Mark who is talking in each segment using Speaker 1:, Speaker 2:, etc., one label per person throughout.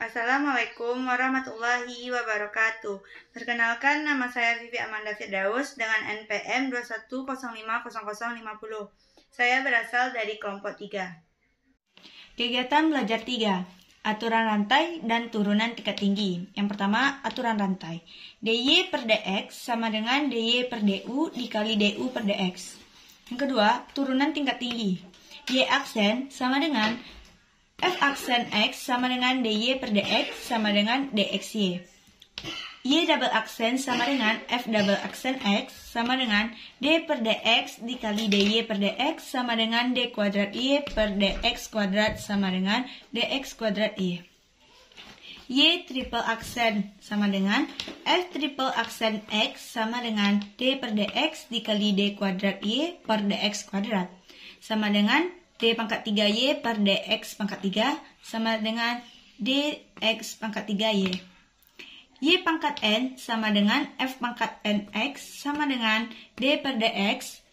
Speaker 1: Assalamualaikum warahmatullahi wabarakatuh. Perkenalkan nama saya Vivi Amanda Firdaus dengan NPM 21050050. Saya berasal dari kelompok 3. Kegiatan belajar 3. Aturan rantai dan turunan tingkat tinggi. Yang pertama, aturan rantai. DY per DX sama dengan DY per DU dikali DU per DX. Yang kedua, turunan tingkat tinggi. Y aksen sama dengan F aksen X sama dengan dy per dx sama dengan dxy. Y double aksen sama dengan F double aksen X sama dengan D per dx dikali dy per dx sama dengan D kuadrat Y per dx kuadrat sama dengan dx kuadrat Y. Y triple aksen sama dengan F triple aksen X sama dengan D per dx dikali D kuadrat Y per dx kuadrat sama dengan D pangkat 3Y per DX pangkat 3 sama dengan DX pangkat 3Y. Y pangkat N sama dengan F pangkat NX sama dengan D per DX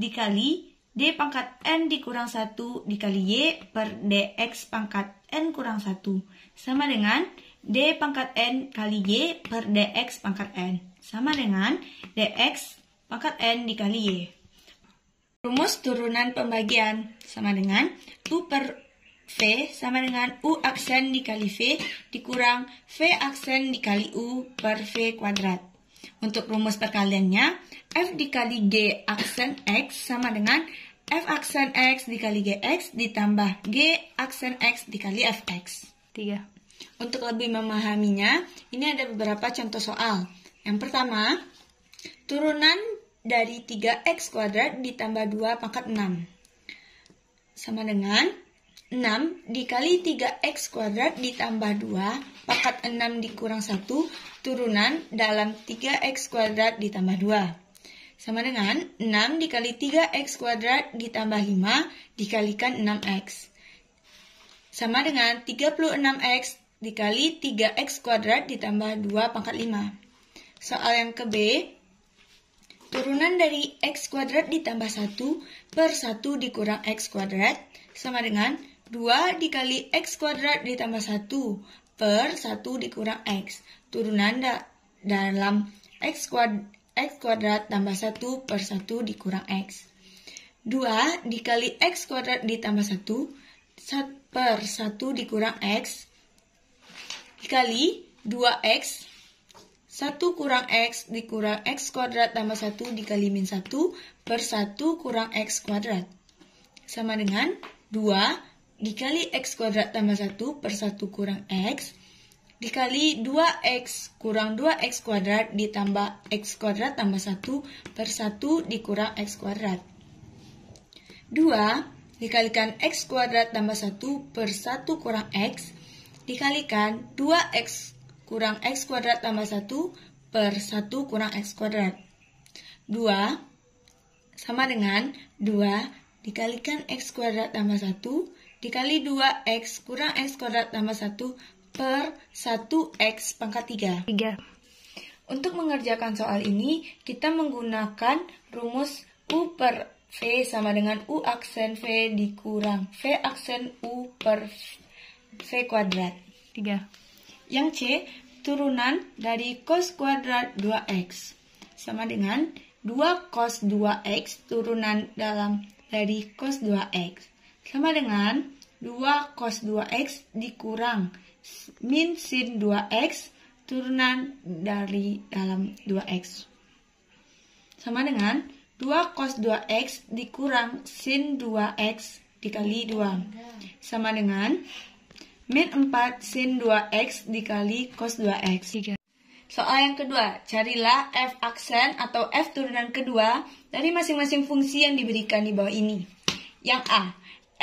Speaker 1: dikali D pangkat N dikurang 1 dikali Y per DX pangkat N kurang 1 sama dengan D pangkat N kali Y per DX pangkat N sama dengan DX pangkat N dikali Y. Rumus turunan pembagian sama dengan U per V sama dengan U aksen dikali V dikurang V aksen dikali U per V kuadrat. Untuk rumus perkaliannya, F dikali G aksen X sama dengan F aksen X dikali GX ditambah G aksen X dikali FX. 3. Untuk lebih memahaminya, ini ada beberapa contoh soal. Yang pertama, turunan dari 3x kuadrat ditambah 2 pangkat 6. Sama dengan 6 dikali 3x kuadrat ditambah 2 pangkat 6 dikurang 1 turunan dalam 3x kuadrat ditambah 2. Sama dengan 6 dikali 3x kuadrat ditambah 5 dikalikan 6x. Sama dengan 36x dikali 3x kuadrat ditambah 2 pangkat 5. Soal yang ke B, Turunan dari x kuadrat ditambah 1 per 1 dikurang x kuadrat sama dengan 2 dikali x kuadrat ditambah 1 per 1 dikurang x. Turunan da dalam x kuadrat, x kuadrat tambah 1 per 1 dikurang x. 2 dikali x kuadrat ditambah 1 per 1 dikurang x dikali 2x 1 kurang X dikurang X kuadrat tambah 1 dikali min 1 per 1 kurang X kuadrat. Sama dengan 2 dikali X kuadrat tambah 1 per 1 kurang X dikali 2X kurang 2X kuadrat ditambah X kuadrat tambah 1 per 1 dikurang X kuadrat. 2 dikalikan X kuadrat tambah 1 per 1 kurang X dikalikan 2X kurang X kuadrat tambah 1 per 1 kurang X kuadrat. 2 sama dengan 2 dikalikan X kuadrat tambah 1 dikali 2X kurang X kuadrat tambah 1 per 1X pangkat 3. 3. Untuk mengerjakan soal ini, kita menggunakan rumus U per V sama dengan U aksen V dikurang V aksen U per V kuadrat. 3. Yang C, turunan dari cos kuadrat 2x sama dengan 2 cos 2x turunan dalam dari cos 2x sama dengan 2 cos 2x dikurang min sin 2x turunan dari dalam 2x sama dengan 2 cos 2x dikurang sin 2x dikali 2 sama dengan Min 4 sin 2x dikali cos 2x. Soal yang kedua, carilah f aksen atau f turunan kedua dari masing-masing fungsi yang diberikan di bawah ini. Yang A,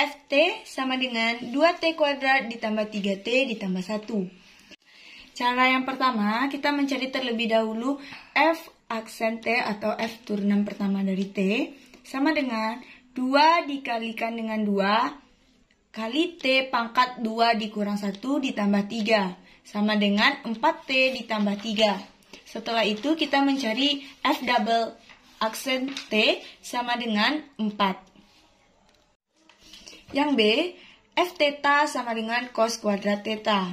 Speaker 1: ft sama dengan 2t kuadrat ditambah 3t ditambah 1. Cara yang pertama, kita mencari terlebih dahulu f aksen t atau f turunan pertama dari t sama dengan 2 dikalikan dengan 2 kali T pangkat 2 dikurang 1 ditambah 3 sama dengan 4T ditambah 3. Setelah itu kita mencari F double aksen T sama dengan 4. Yang B, F theta sama dengan cos kuadrat theta.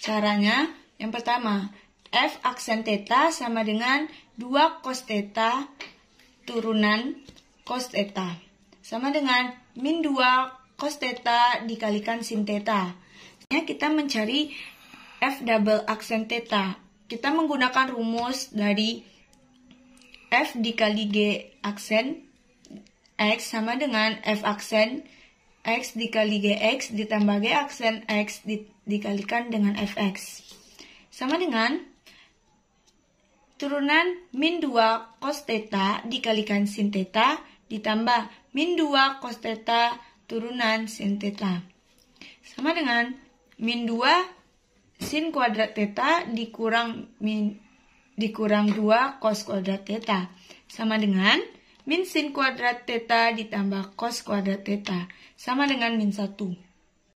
Speaker 1: Caranya, yang pertama, F aksen theta sama dengan 2 cos theta turunan cos theta. Sama dengan min 2 cos theta dikalikan sin theta. Ya, kita mencari f double aksen theta. Kita menggunakan rumus dari f dikali g aksen x sama dengan f aksen x dikali x ditambah g aksen x di, dikalikan dengan fx. Sama dengan turunan min 2 cos theta dikalikan sin theta ditambah min 2 cos theta turunan sin teta Sama dengan min 2 sin kuadrat teta dikurang min dikurang 2 cos kuadrat teta Sama dengan min sin kuadrat teta ditambah cos kuadrat teta Sama dengan min 1.